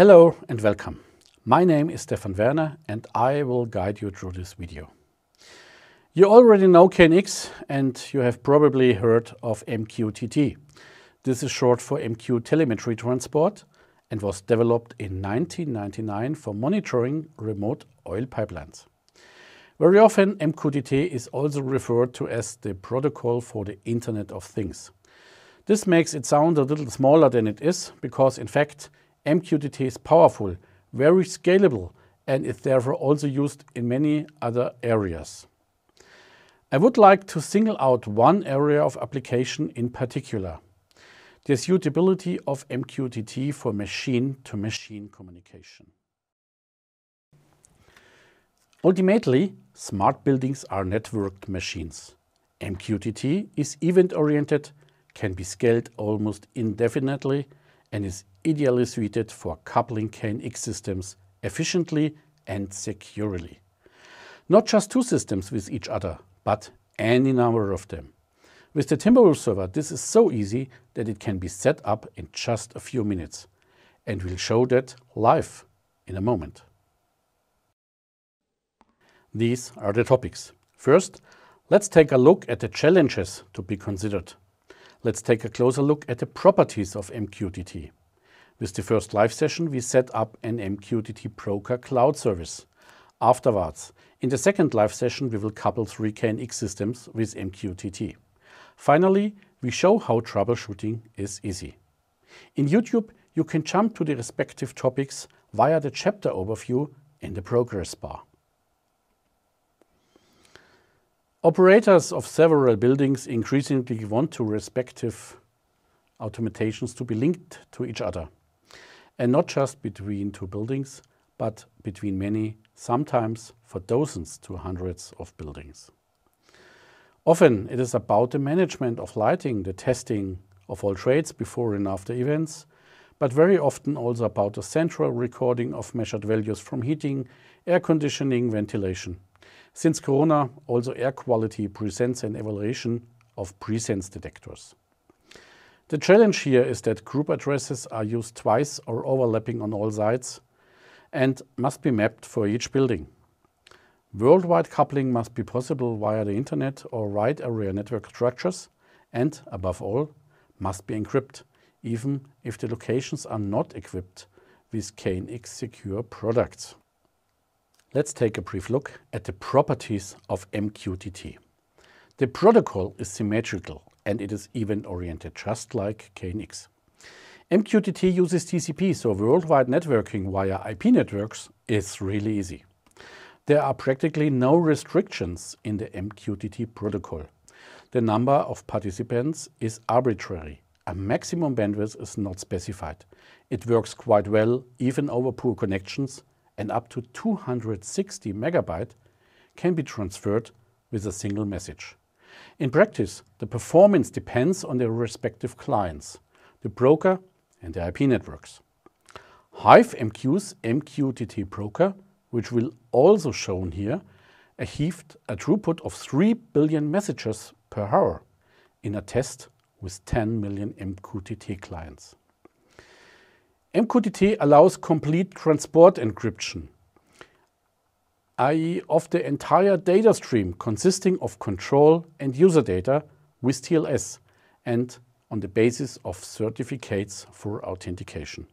Hello and welcome. My name is Stefan Werner and I will guide you through this video. You already know KNX and you have probably heard of MQTT. This is short for MQ Telemetry Transport and was developed in 1999 for monitoring remote oil pipelines. Very often MQTT is also referred to as the protocol for the Internet of Things. This makes it sound a little smaller than it is because in fact MQTT is powerful, very scalable, and is therefore also used in many other areas. I would like to single out one area of application in particular, the suitability of MQTT for machine-to-machine -machine communication. Ultimately, smart buildings are networked machines. MQTT is event-oriented, can be scaled almost indefinitely, and is ideally suited for coupling KNX systems efficiently and securely. Not just two systems with each other, but any number of them. With the Timberwolf server, this is so easy that it can be set up in just a few minutes. And we'll show that live in a moment. These are the topics. First, let's take a look at the challenges to be considered. Let's take a closer look at the properties of MQTT. With the first live session, we set up an MQTT Broker cloud service. Afterwards, in the second live session, we will couple three KNX systems with MQTT. Finally, we show how troubleshooting is easy. In YouTube, you can jump to the respective topics via the chapter overview in the progress bar. Operators of several buildings increasingly want to respective automations to be linked to each other and not just between two buildings, but between many, sometimes for dozens to hundreds of buildings. Often it is about the management of lighting, the testing of all trades before and after events, but very often also about the central recording of measured values from heating, air conditioning, ventilation. Since Corona, also air quality presents an evaluation of presence detectors. The challenge here is that group addresses are used twice or overlapping on all sites and must be mapped for each building. Worldwide coupling must be possible via the internet or wide area network structures and, above all, must be encrypted, even if the locations are not equipped with KNX secure products. Let's take a brief look at the properties of MQTT. The protocol is symmetrical and it is event-oriented, just like KNX. MQTT uses TCP, so worldwide networking via IP networks is really easy. There are practically no restrictions in the MQTT protocol. The number of participants is arbitrary. A maximum bandwidth is not specified. It works quite well even over poor connections and up to 260 megabyte can be transferred with a single message. In practice, the performance depends on their respective clients, the broker and the IP networks. Hive MQ's MQTT broker, which will also shown here, achieved a throughput of 3 billion messages per hour in a test with 10 million MQTT clients. MQTT allows complete transport encryption i.e. of the entire data stream consisting of control and user data with TLS and on the basis of certificates for authentication.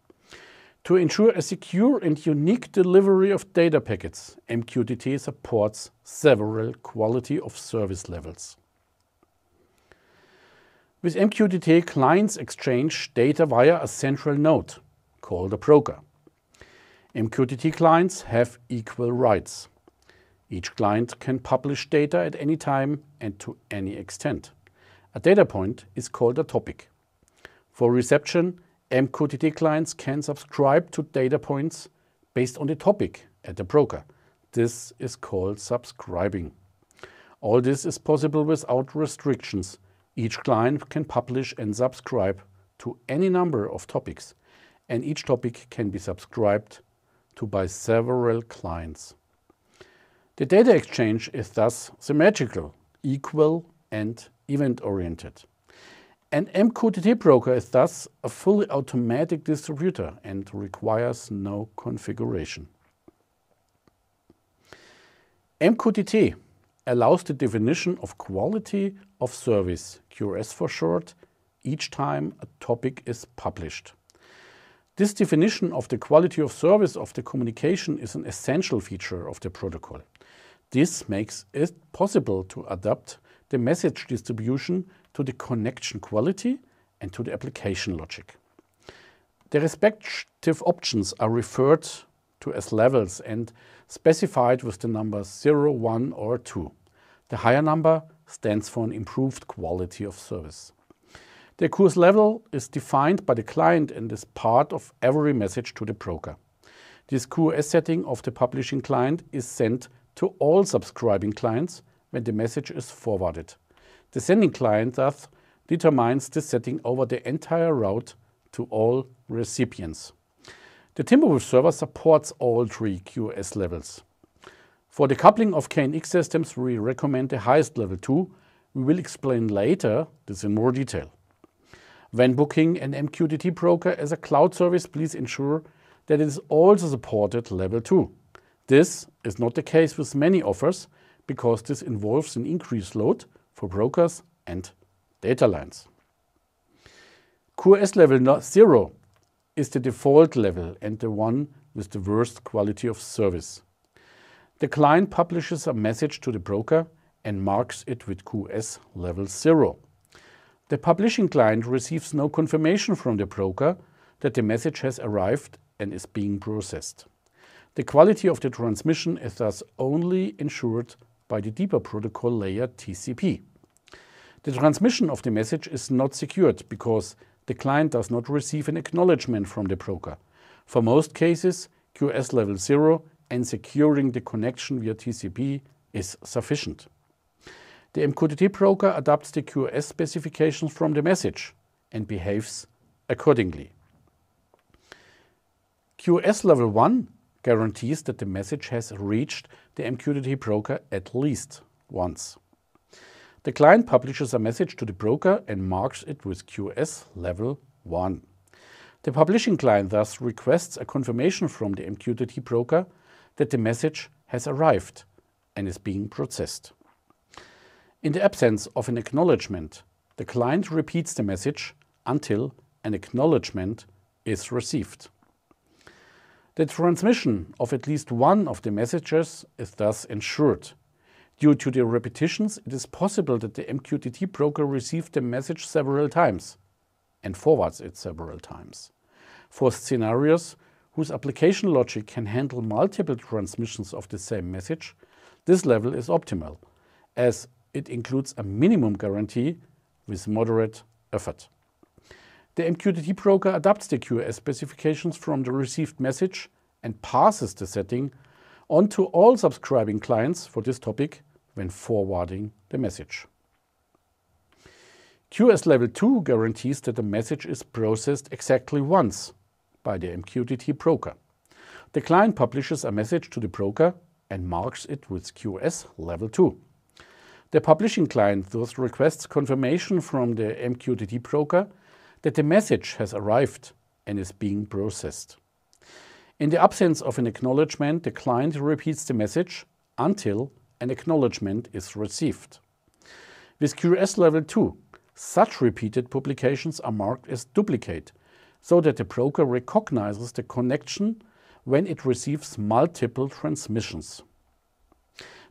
To ensure a secure and unique delivery of data packets, MQTT supports several quality of service levels. With MQTT, clients exchange data via a central node called a broker. MQTT clients have equal rights. Each client can publish data at any time and to any extent. A data point is called a topic. For reception, MQTT clients can subscribe to data points based on the topic at the broker. This is called subscribing. All this is possible without restrictions. Each client can publish and subscribe to any number of topics, and each topic can be subscribed to by several clients. The data exchange is thus symmetrical, equal and event-oriented. An MQTT broker is thus a fully automatic distributor and requires no configuration. MQTT allows the definition of quality of service, QRS for short, each time a topic is published. This definition of the quality of service of the communication is an essential feature of the protocol. This makes it possible to adapt the message distribution to the connection quality and to the application logic. The respective options are referred to as levels and specified with the numbers 0, 1 or 2. The higher number stands for an improved quality of service. The course level is defined by the client and is part of every message to the broker. This QoS setting of the publishing client is sent to all subscribing clients when the message is forwarded. The sending client thus determines the setting over the entire route to all recipients. The Timberwolf server supports all three QoS levels. For the coupling of KNX systems, we recommend the highest level 2. We will explain later this in more detail. When booking an MQTT broker as a cloud service, please ensure that it is also supported level 2. This is not the case with many offers because this involves an increased load for brokers and data lines. QoS level 0 is the default level and the one with the worst quality of service. The client publishes a message to the broker and marks it with QoS level 0. The publishing client receives no confirmation from the broker that the message has arrived and is being processed. The quality of the transmission is thus only ensured by the deeper protocol layer TCP. The transmission of the message is not secured because the client does not receive an acknowledgement from the broker. For most cases, QS level 0 and securing the connection via TCP is sufficient. The MQTT broker adapts the QoS specifications from the message and behaves accordingly. QoS level 1 guarantees that the message has reached the MQTT broker at least once. The client publishes a message to the broker and marks it with QS level 1. The publishing client thus requests a confirmation from the MQTT broker that the message has arrived and is being processed. In the absence of an acknowledgement, the client repeats the message until an acknowledgement is received. The transmission of at least one of the messages is thus ensured. Due to the repetitions, it is possible that the MQTT broker received the message several times and forwards it several times. For scenarios whose application logic can handle multiple transmissions of the same message, this level is optimal, as it includes a minimum guarantee with moderate effort. The MQTT broker adapts the QoS specifications from the received message and passes the setting onto all subscribing clients for this topic when forwarding the message. QoS Level 2 guarantees that the message is processed exactly once by the MQTT broker. The client publishes a message to the broker and marks it with QoS Level 2. The publishing client thus requests confirmation from the MQTT broker that the message has arrived and is being processed. In the absence of an acknowledgement, the client repeats the message until an acknowledgement is received. With QRS Level 2, such repeated publications are marked as duplicate, so that the broker recognizes the connection when it receives multiple transmissions.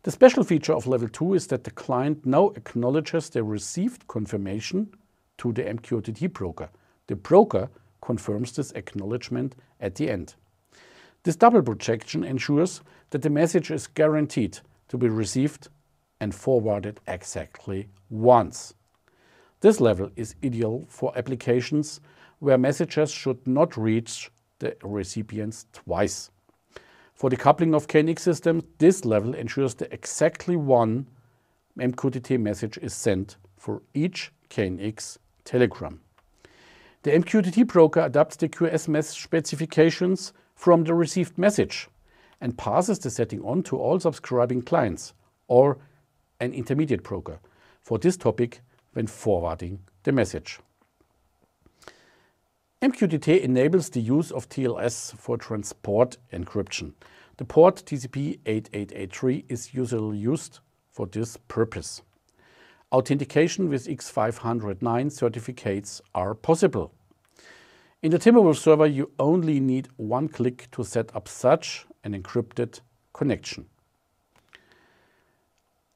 The special feature of Level 2 is that the client now acknowledges the received confirmation to the MQTT broker. The broker confirms this acknowledgement at the end. This double projection ensures that the message is guaranteed to be received and forwarded exactly once. This level is ideal for applications where messages should not reach the recipients twice. For the coupling of KNX systems, this level ensures that exactly one MQTT message is sent for each KNX Telegram. The MQTT broker adapts the QSMS specifications from the received message and passes the setting on to all subscribing clients or an intermediate broker for this topic when forwarding the message. MQTT enables the use of TLS for transport encryption. The port TCP 8883 is usually used for this purpose authentication with X509 certificates are possible. In the Timberwolf server, you only need one click to set up such an encrypted connection.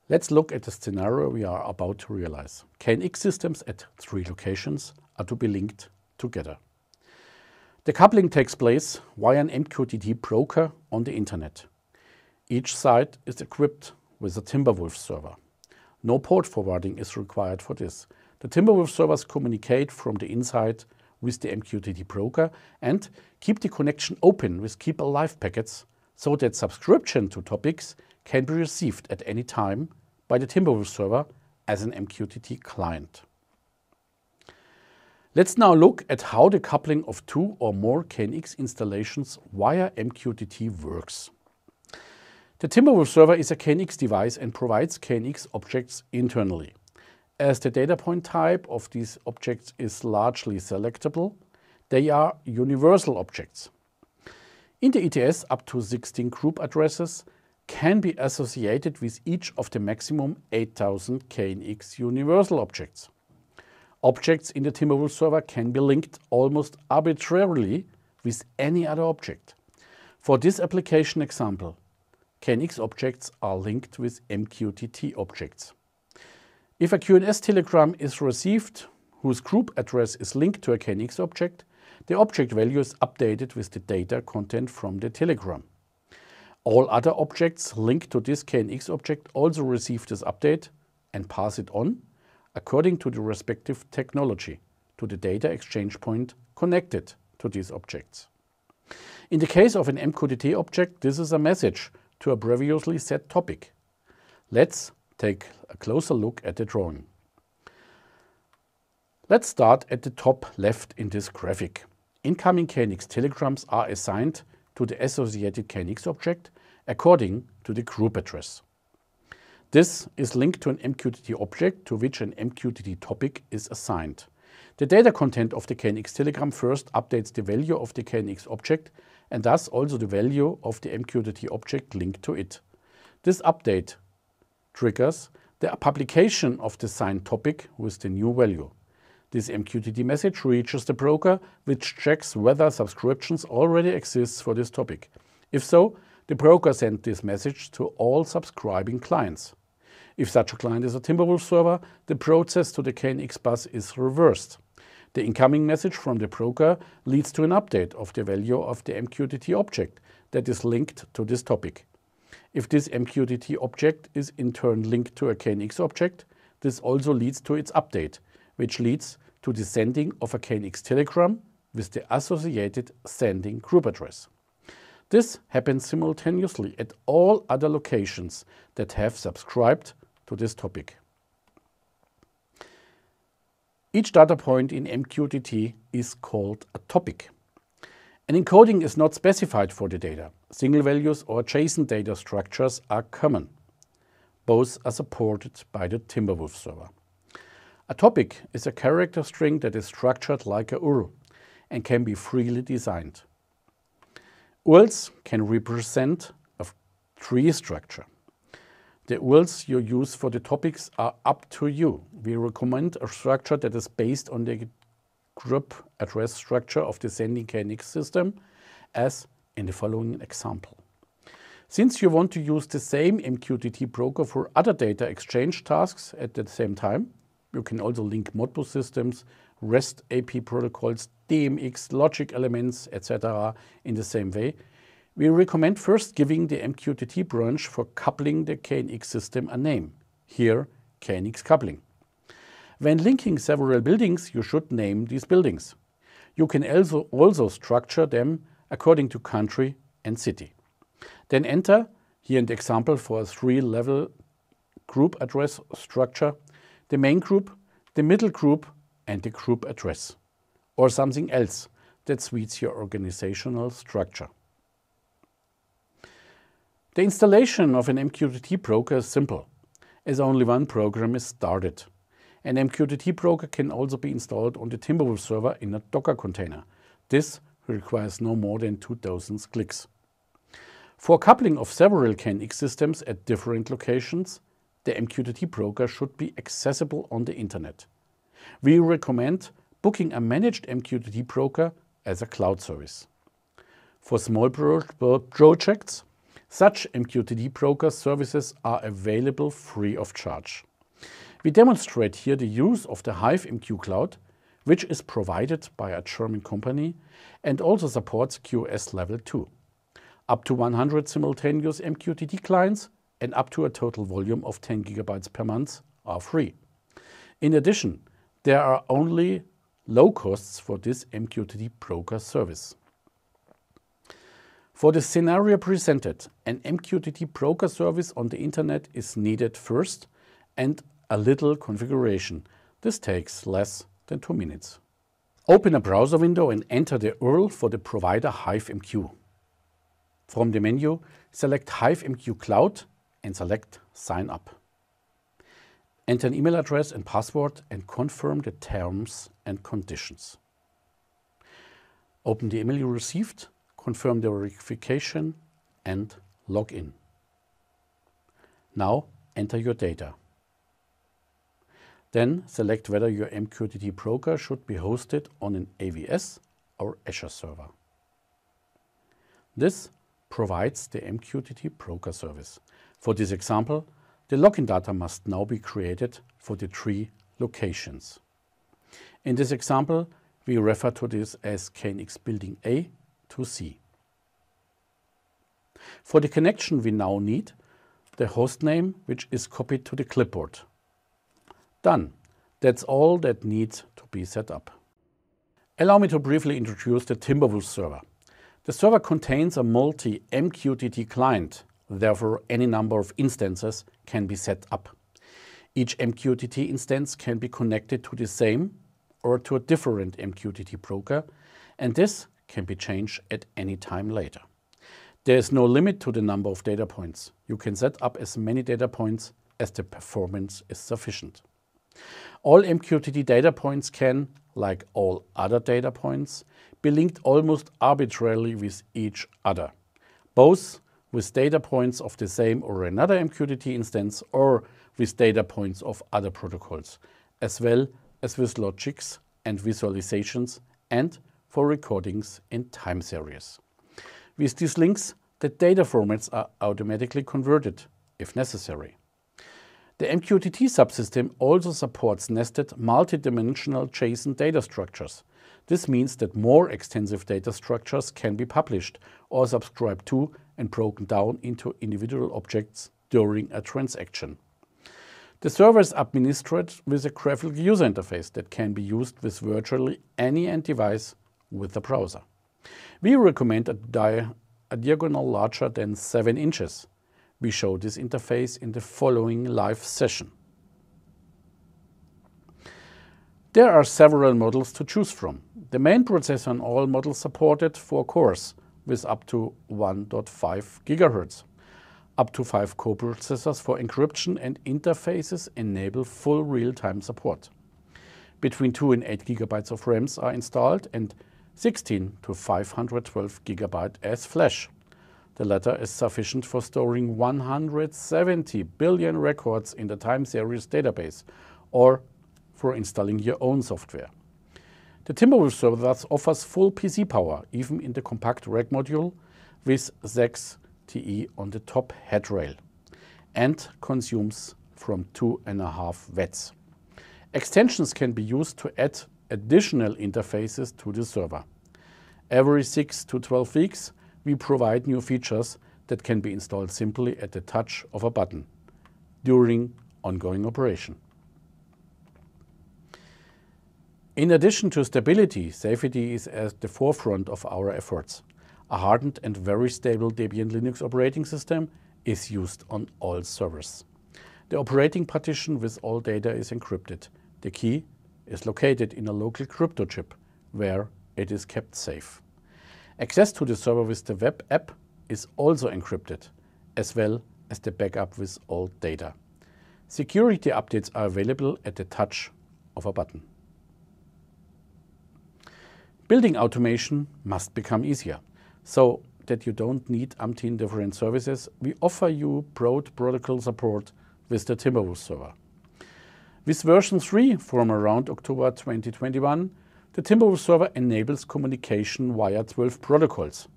Let's look at the scenario we are about to realize. KNX systems at three locations are to be linked together. The coupling takes place via an MQTT broker on the internet. Each site is equipped with a Timberwolf server. No port forwarding is required for this. The Timberwolf servers communicate from the inside with the MQTT broker and keep the connection open with keep alive packets so that subscription to topics can be received at any time by the Timberwolf server as an MQTT client. Let's now look at how the coupling of two or more KNX installations via MQTT works. The Timberwolf server is a KNX device and provides KNX objects internally. As the data point type of these objects is largely selectable, they are universal objects. In the ETS, up to 16 group addresses can be associated with each of the maximum 8000 KNX universal objects. Objects in the Timberwolf server can be linked almost arbitrarily with any other object. For this application example, KNX objects are linked with MQTT objects. If a QNS telegram is received whose group address is linked to a KNX object, the object value is updated with the data content from the telegram. All other objects linked to this KNX object also receive this update and pass it on according to the respective technology to the data exchange point connected to these objects. In the case of an MQTT object, this is a message to a previously set topic. Let's take a closer look at the drawing. Let's start at the top left in this graphic. Incoming KNX telegrams are assigned to the associated KNX object according to the group address. This is linked to an MQTT object to which an MQTT topic is assigned. The data content of the KNX telegram first updates the value of the KNX object and thus also the value of the MQTT object linked to it. This update triggers the publication of the signed topic with the new value. This MQTT message reaches the broker, which checks whether subscriptions already exist for this topic. If so, the broker sends this message to all subscribing clients. If such a client is a Timberwolf server, the process to the KNX bus is reversed. The incoming message from the broker leads to an update of the value of the MQTT object that is linked to this topic. If this MQTT object is in turn linked to a KNX object, this also leads to its update, which leads to the sending of a KNX telegram with the associated sending group address. This happens simultaneously at all other locations that have subscribed to this topic. Each data point in MQTT is called a topic. An encoding is not specified for the data. Single values or JSON data structures are common. Both are supported by the Timberwolf server. A topic is a character string that is structured like a URL and can be freely designed. URLs can represent a tree structure. The words you use for the topics are up to you. We recommend a structure that is based on the group address structure of the sending KNX system as in the following example. Since you want to use the same MQTT broker for other data exchange tasks at the same time, you can also link Modbus systems, REST AP protocols, DMX, logic elements, etc. in the same way we recommend first giving the MQTT branch for coupling the KNX system a name, here KNX coupling. When linking several buildings, you should name these buildings. You can also, also structure them according to country and city. Then enter here an example for a three-level group address structure, the main group, the middle group, and the group address, or something else that suits your organizational structure. The installation of an MQTT broker is simple, as only one program is started. An MQTT broker can also be installed on the Timberwolf server in a Docker container. This requires no more than 2000 clicks. For coupling of several KNX systems at different locations, the MQTT broker should be accessible on the internet. We recommend booking a managed MQTT broker as a cloud service. For small pro projects, such MQTT broker services are available free of charge. We demonstrate here the use of the Hive MQ Cloud, which is provided by a German company and also supports QoS Level 2, up to 100 simultaneous MQTT clients and up to a total volume of 10 gigabytes per month are free. In addition, there are only low costs for this MQTT broker service. For the scenario presented, an MQTT broker service on the internet is needed first and a little configuration. This takes less than two minutes. Open a browser window and enter the URL for the provider HiveMQ. From the menu, select HiveMQ Cloud and select Sign Up. Enter an email address and password and confirm the terms and conditions. Open the email you received confirm the verification and log in. Now enter your data. Then select whether your MQTT broker should be hosted on an AWS or Azure server. This provides the MQTT broker service. For this example, the login data must now be created for the three locations. In this example, we refer to this as KNX Building A to C. For the connection, we now need the host name, which is copied to the clipboard. Done. That's all that needs to be set up. Allow me to briefly introduce the Timberwolf server. The server contains a multi-MQTT client, therefore any number of instances can be set up. Each MQTT instance can be connected to the same or to a different MQTT broker, and this can be changed at any time later. There is no limit to the number of data points. You can set up as many data points as the performance is sufficient. All MQTT data points can, like all other data points, be linked almost arbitrarily with each other, both with data points of the same or another MQTT instance or with data points of other protocols, as well as with logics and visualizations and for recordings and time series. With these links, the data formats are automatically converted, if necessary. The MQTT subsystem also supports nested multi-dimensional JSON data structures. This means that more extensive data structures can be published or subscribed to and broken down into individual objects during a transaction. The server is administered with a graphical user interface that can be used with virtually any end device with the browser. We recommend a, di a diagonal larger than 7 inches. We show this interface in the following live session. There are several models to choose from. The main processor on all models supported for cores with up to 1.5 GHz. Up to 5 processors for encryption and interfaces enable full real-time support. Between 2 and 8 GB of RAMs are installed and 16 to 512 GB as flash. The latter is sufficient for storing 170 billion records in the time series database or for installing your own software. The Timberwolf server thus offers full PC power, even in the compact rack module with 6 TE on the top headrail and consumes from 2.5 watts. Extensions can be used to add additional interfaces to the server. Every 6 to 12 weeks, we provide new features that can be installed simply at the touch of a button during ongoing operation. In addition to stability, safety is at the forefront of our efforts. A hardened and very stable Debian Linux operating system is used on all servers. The operating partition with all data is encrypted. The key is located in a local crypto chip where it is kept safe. Access to the server with the web app is also encrypted, as well as the backup with all data. Security updates are available at the touch of a button. Building automation must become easier, so that you don't need umpteen different services. We offer you broad protocol support with the Timberwolf server. With version 3 from around October 2021, the Timberwolf server enables communication via 12 protocols.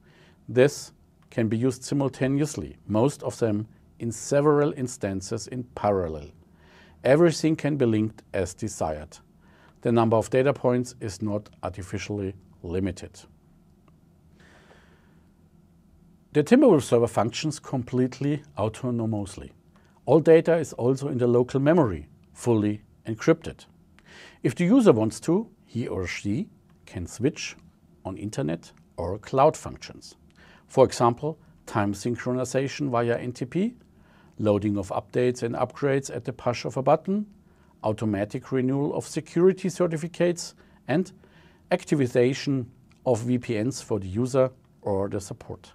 This can be used simultaneously, most of them in several instances in parallel. Everything can be linked as desired. The number of data points is not artificially limited. The Timberwolf server functions completely autonomously. All data is also in the local memory, fully encrypted. If the user wants to, he or she can switch on internet or cloud functions. For example, time synchronization via NTP, loading of updates and upgrades at the push of a button, automatic renewal of security certificates, and activation of VPNs for the user or the support.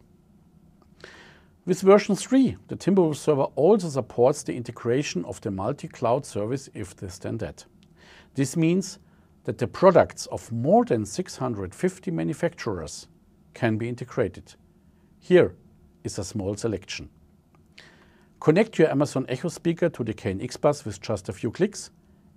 With version 3, the Timberwolf server also supports the integration of the multi-cloud service if this then that. This means that the products of more than 650 manufacturers can be integrated. Here is a small selection. Connect your Amazon Echo speaker to the KNX bus with just a few clicks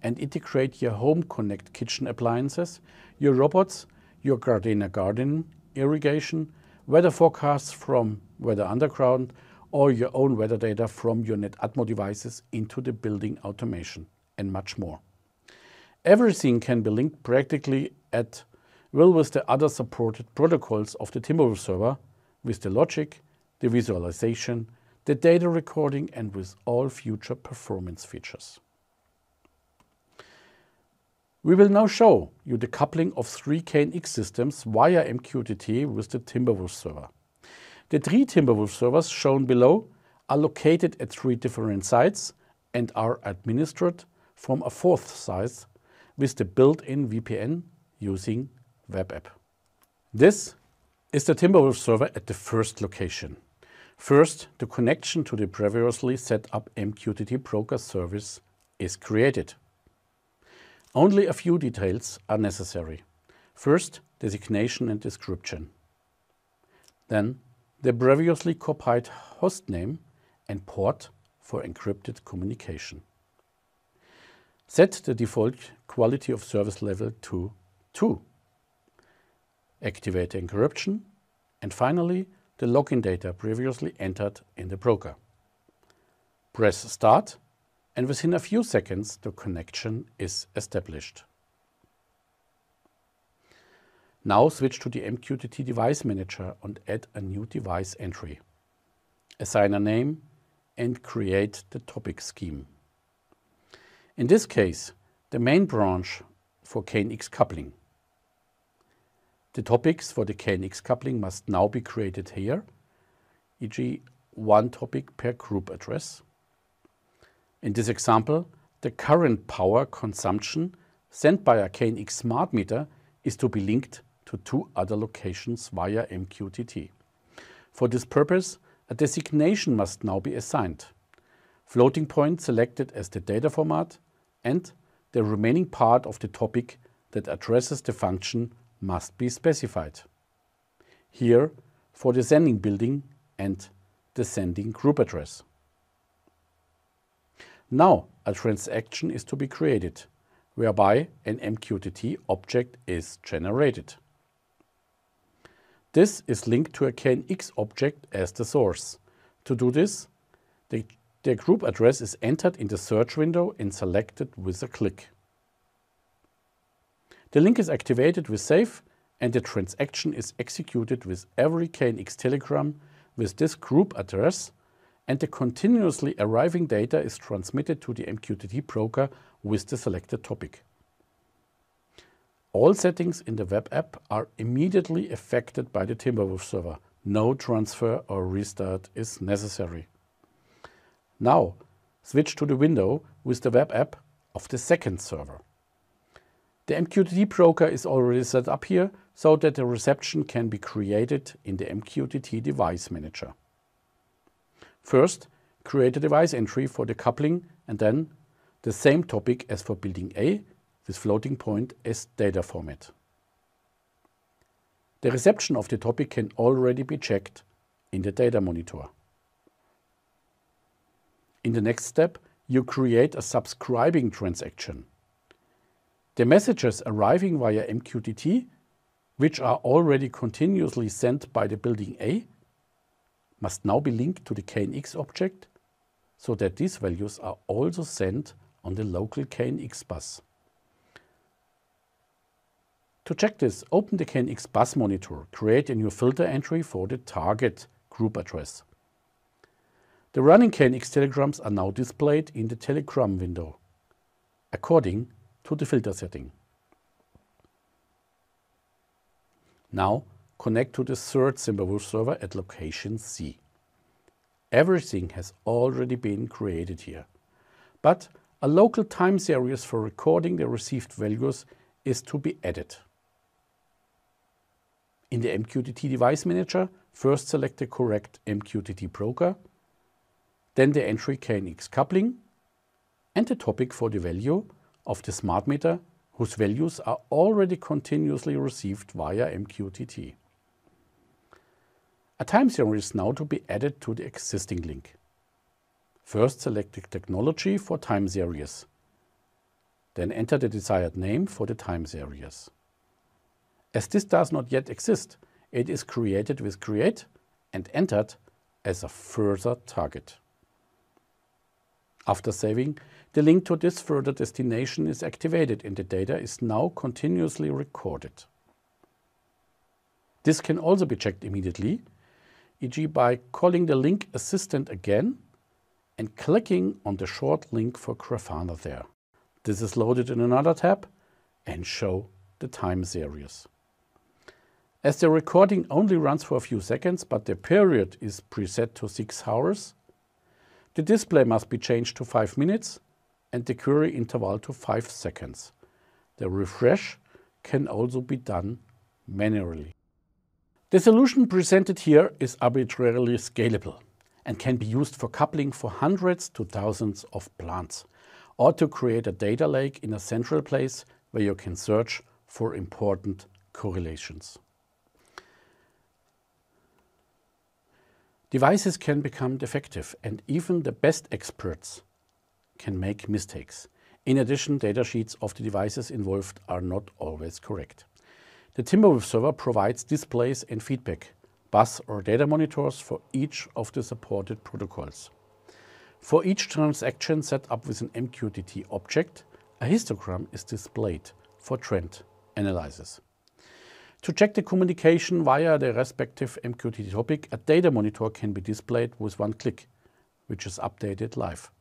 and integrate your Home Connect kitchen appliances, your robots, your Gardena garden irrigation, weather forecasts from Weather underground or your own weather data from your NetAtmo devices into the building automation and much more. Everything can be linked practically at will with the other supported protocols of the Timberwolf server, with the logic, the visualization, the data recording and with all future performance features. We will now show you the coupling of three KNX systems via MQTT with the Timberwolf server. The three Timberwolf servers shown below are located at three different sites and are administered from a fourth site with the built-in VPN using web app. This is the Timberwolf server at the first location. First, the connection to the previously set up MQTT broker service is created. Only a few details are necessary. First, designation and description. Then the previously copied hostname and port for encrypted communication. Set the default quality of service level to 2. Activate encryption and finally the login data previously entered in the broker. Press Start and within a few seconds the connection is established. Now switch to the MQTT Device Manager and add a new device entry. Assign a name and create the topic scheme. In this case, the main branch for KNX coupling. The topics for the KNX coupling must now be created here, e.g. one topic per group address. In this example, the current power consumption sent by a KNX smart meter is to be linked to two other locations via MQTT. For this purpose, a designation must now be assigned. Floating point selected as the data format and the remaining part of the topic that addresses the function must be specified. Here for the sending building and the sending group address. Now a transaction is to be created, whereby an MQTT object is generated. This is linked to a KNX object as the source. To do this, the, the group address is entered in the search window and selected with a click. The link is activated with save and the transaction is executed with every KNX telegram with this group address and the continuously arriving data is transmitted to the MQTT broker with the selected topic. All settings in the web app are immediately affected by the Timberwolf server. No transfer or restart is necessary. Now switch to the window with the web app of the second server. The MQTT broker is already set up here so that the reception can be created in the MQTT device manager. First, create a device entry for the coupling and then the same topic as for building A this floating point as data format. The reception of the topic can already be checked in the data monitor. In the next step, you create a subscribing transaction. The messages arriving via MQTT, which are already continuously sent by the building A, must now be linked to the KNX object so that these values are also sent on the local KNX bus. To check this, open the CANx bus monitor, create a new filter entry for the target group address. The running CANx telegrams are now displayed in the telegram window, according to the filter setting. Now connect to the third Zimbabwe server at location C. Everything has already been created here, but a local time series for recording the received values is to be added. In the MQTT Device Manager, first select the correct MQTT broker, then the entry KNX coupling and the topic for the value of the smart meter whose values are already continuously received via MQTT. A time series is now to be added to the existing link. First select the technology for time series. Then enter the desired name for the time series. As this does not yet exist, it is created with create and entered as a further target. After saving, the link to this further destination is activated and the data is now continuously recorded. This can also be checked immediately, e.g. by calling the link assistant again and clicking on the short link for Grafana there. This is loaded in another tab and show the time series. As the recording only runs for a few seconds, but the period is preset to 6 hours, the display must be changed to 5 minutes and the query interval to 5 seconds. The refresh can also be done manually. The solution presented here is arbitrarily scalable and can be used for coupling for hundreds to thousands of plants or to create a data lake in a central place where you can search for important correlations. Devices can become defective and even the best experts can make mistakes. In addition, data sheets of the devices involved are not always correct. The Timberwolf server provides displays and feedback, bus or data monitors for each of the supported protocols. For each transaction set up with an MQTT object, a histogram is displayed for trend analysis. To check the communication via the respective MQTT topic, a data monitor can be displayed with one click, which is updated live.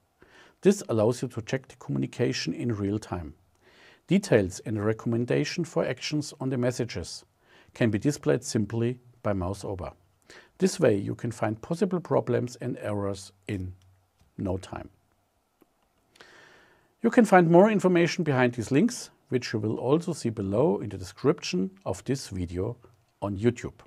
This allows you to check the communication in real time. Details and recommendation for actions on the messages can be displayed simply by mouse over. This way you can find possible problems and errors in no time. You can find more information behind these links which you will also see below in the description of this video on YouTube.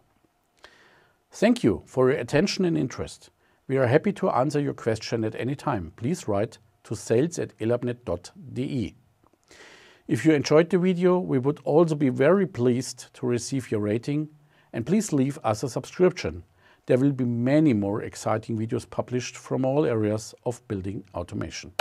Thank you for your attention and interest. We are happy to answer your question at any time. Please write to sales at elabnet.de. If you enjoyed the video, we would also be very pleased to receive your rating and please leave us a subscription. There will be many more exciting videos published from all areas of building automation.